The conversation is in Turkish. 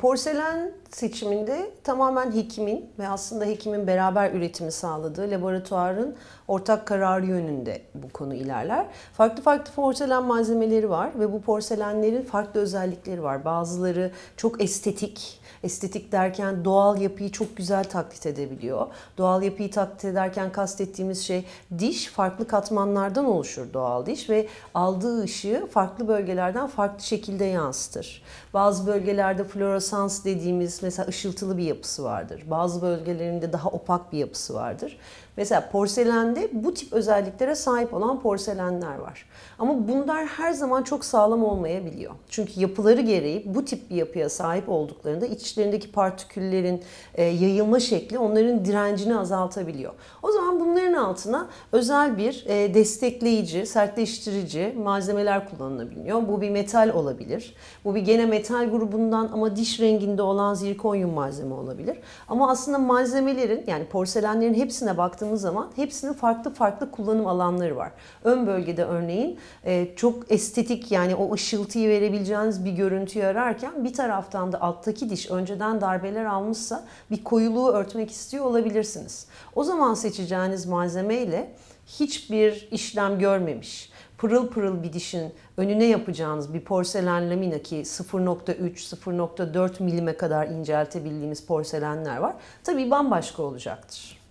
Porselen seçiminde tamamen hekimin ve aslında hekimin beraber üretimi sağladığı laboratuvarın ortak kararı yönünde bu konu ilerler. Farklı farklı porselen malzemeleri var ve bu porselenlerin farklı özellikleri var. Bazıları çok estetik, estetik derken doğal yapıyı çok güzel taklit edebiliyor. Doğal yapıyı taklit ederken kastettiğimiz şey diş farklı katmanlardan oluşur doğal diş ve aldığı ışığı farklı bölgelerden farklı şekilde yansıtır. Bazı bölgelerde floros floresans dediğimiz mesela ışıltılı bir yapısı vardır. Bazı bölgelerinde daha opak bir yapısı vardır. Mesela porselende bu tip özelliklere sahip olan porselenler var. Ama bunlar her zaman çok sağlam olmayabiliyor. Çünkü yapıları gereği bu tip bir yapıya sahip olduklarında içlerindeki partiküllerin e, yayılma şekli onların direncini azaltabiliyor. O zaman bunların altına özel bir e, destekleyici, sertleştirici malzemeler kullanılabiliyor. Bu bir metal olabilir. Bu bir gene metal grubundan ama diş yeşil renginde olan zirkonyum malzeme olabilir. Ama aslında malzemelerin yani porselenlerin hepsine baktığımız zaman hepsinin farklı farklı kullanım alanları var. Ön bölgede örneğin e, çok estetik yani o ışıltıyı verebileceğiniz bir görüntüyü ararken bir taraftan da alttaki diş önceden darbeler almışsa bir koyuluğu örtmek istiyor olabilirsiniz. O zaman seçeceğiniz malzemeyle hiçbir işlem görmemiş pırıl pırıl bir dişin önüne yapacağınız bir porselen lamina ki 0.3-0.4 milime kadar inceltebildiğimiz porselenler var. Tabii bambaşka olacaktır.